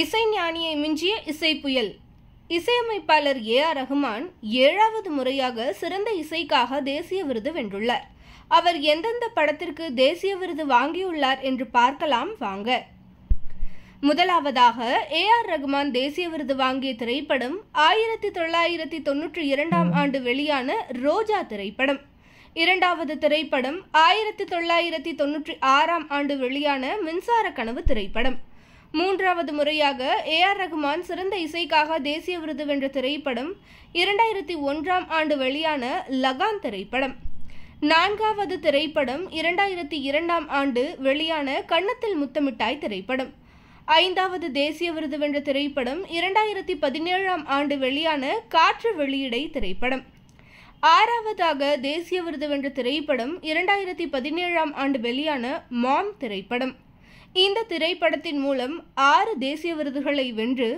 இசை ஞானியை மிஞ்சிய இசை புயல் இசையமைப்பாளர் ஏ ஆர் ரஹ்மான் ஏழாவது முறையாக சிறந்த இசைக்காக தேசிய விருது வென்றுள்ளார் அவர் எந்தெந்த படத்திற்கு தேசிய விருது வாங்கியுள்ளார் என்று பார்க்கலாம் வாங்க முதலாவதாக ஏ ஆர் ரகுமான் தேசிய விருது வாங்கிய திரைப்படம் ஆயிரத்தி தொள்ளாயிரத்தி தொன்னூற்றி இரண்டாம் ஆண்டு வெளியான ரோஜா திரைப்படம் இரண்டாவது திரைப்படம் ஆயிரத்தி தொள்ளாயிரத்தி தொன்னூற்றி ஆறாம் ஆண்டு வெளியான மின்சார கனவு திரைப்படம் மூன்றாவது முறையாக ஏ ஆர் ரகுமான் சிறந்த இசைக்காக தேசிய விருது வென்ற திரைப்படம் இரண்டாயிரத்தி ஒன்றாம் ஆண்டு வெளியான லகான் திரைப்படம் நான்காவது திரைப்படம் இரண்டாயிரத்தி இரண்டாம் ஆண்டு வெளியான கன்னத்தில் முத்தமிட்டாய் திரைப்படம் ஐந்தாவது தேசிய விருது வென்ற திரைப்படம் இரண்டாயிரத்தி பதினேழாம் ஆண்டு வெளியான காற்று வெளியிடை திரைப்படம் ஆறாவதாக தேசிய விருது வென்ற திரைப்படம் இரண்டாயிரத்தி பதினேழாம் ஆண்டு வெளியான மாம் திரைப்படம் இந்த திரைப்படத்தின் மூலம் ஆறு தேசிய விருதுகளை வென்று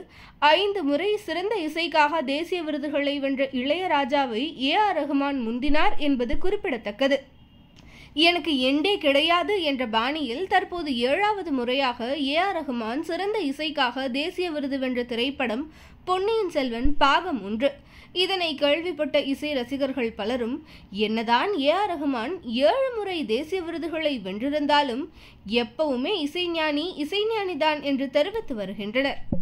ஐந்து முறை சிறந்த இசைக்காக தேசிய விருதுகளை வென்ற இளையராஜாவை ஏ ஆர் ரஹ்மான் முந்தினார் என்பது குறிப்பிடத்தக்கது எனக்கு எண்டே கிடையாது என்ற பாணியில் தற்போது ஏழாவது முறையாக ஏ ஆர் ரஹ்மான் சிறந்த இசைக்காக தேசிய விருது வென்ற திரைப்படம் பொன்னியின் செல்வன் பாகம் ஒன்று இதனை கேள்விப்பட்ட இசை ரசிகர்கள் பலரும் என்னதான் ஏ ஆர் ரஹ்மான் ஏழு முறை தேசிய விருதுகளை வென்றிருந்தாலும் எப்பவுமே இசைஞானி இசைஞானிதான் என்று தெரிவித்து வருகின்றனர்